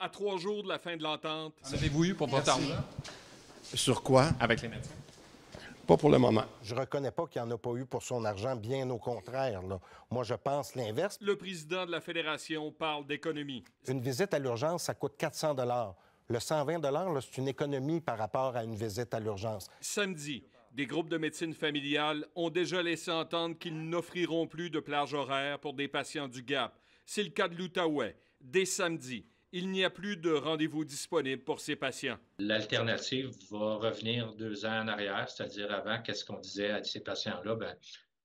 à trois jours de la fin de l'entente. Avez-vous eu pour votre argent? Sur quoi? Avec les médecins. Pas pour le moment. Je ne reconnais pas qu'il n'y en a pas eu pour son argent, bien au contraire. Moi, je pense l'inverse. Le président de la Fédération parle d'économie. Une visite à l'urgence, ça coûte 400 Le 120 c'est une économie par rapport à une visite à l'urgence. Samedi, des groupes de médecine familiale ont déjà laissé entendre qu'ils n'offriront plus de plage horaire pour des patients du GAP. C'est le cas de l'Outaouais. Dès samedi, il n'y a plus de rendez-vous disponible pour ces patients. L'alternative va revenir deux ans en arrière, c'est-à-dire avant, qu'est-ce qu'on disait à ces patients-là? Ben,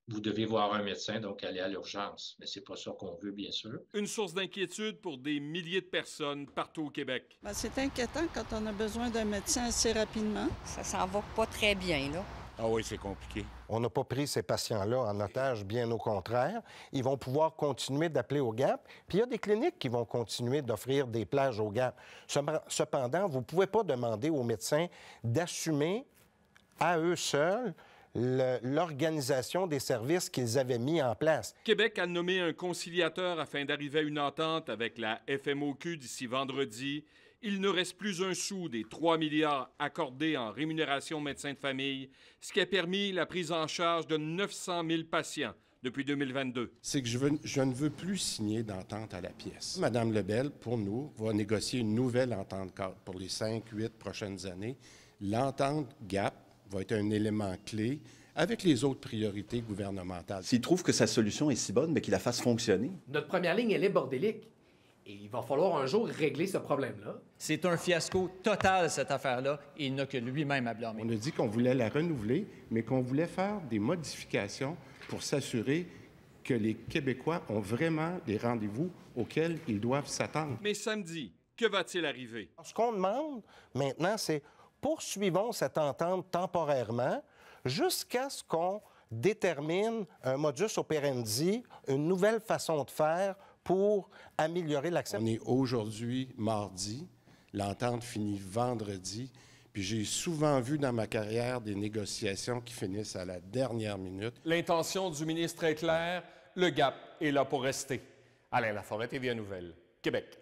vous devez voir un médecin, donc aller à l'urgence. Mais c'est pas ça qu'on veut, bien sûr. Une source d'inquiétude pour des milliers de personnes partout au Québec. Ben, c'est inquiétant quand on a besoin d'un médecin assez rapidement. Ça s'en va pas très bien, là. Ah c'est compliqué. On n'a pas pris ces patients-là en otage, bien au contraire. Ils vont pouvoir continuer d'appeler au GAP. Puis il y a des cliniques qui vont continuer d'offrir des plages au GAP. Cependant, vous ne pouvez pas demander aux médecins d'assumer à eux seuls l'organisation des services qu'ils avaient mis en place. Québec a nommé un conciliateur afin d'arriver à une entente avec la FMOQ d'ici vendredi il ne reste plus un sou des 3 milliards accordés en rémunération médecins de famille, ce qui a permis la prise en charge de 900 000 patients depuis 2022. C'est que je, ne veux plus signer d'entente à la pièce. Madame Lebel, pour nous, va négocier une nouvelle entente pour les 5-8 prochaines années. L'entente GAP va être un élément clé avec les autres priorités gouvernementales. S'il trouve que sa solution est si bonne, mais qu'il la fasse fonctionner. Notre première ligne, elle est bordélique. Et il va falloir un jour régler ce problème-là. C'est un fiasco total, cette affaire-là. Il n'a que lui-même à blâmer. On a dit qu'on voulait la renouveler, mais qu'on voulait faire des modifications pour s'assurer que les Québécois ont vraiment des rendez-vous auxquels ils doivent s'attendre. Mais samedi, que va-t-il arriver? Ce qu'on demande maintenant, c'est poursuivons cette entente temporairement jusqu'à ce qu'on détermine un modus operandi, une nouvelle façon de faire pour améliorer l'accès. On est aujourd'hui mardi, l'entente finit vendredi, puis j'ai souvent vu dans ma carrière des négociations qui finissent à la dernière minute. L'intention du ministre est claire, le gap est là pour rester. Alain Laforêt, TVA Nouvelle, Québec.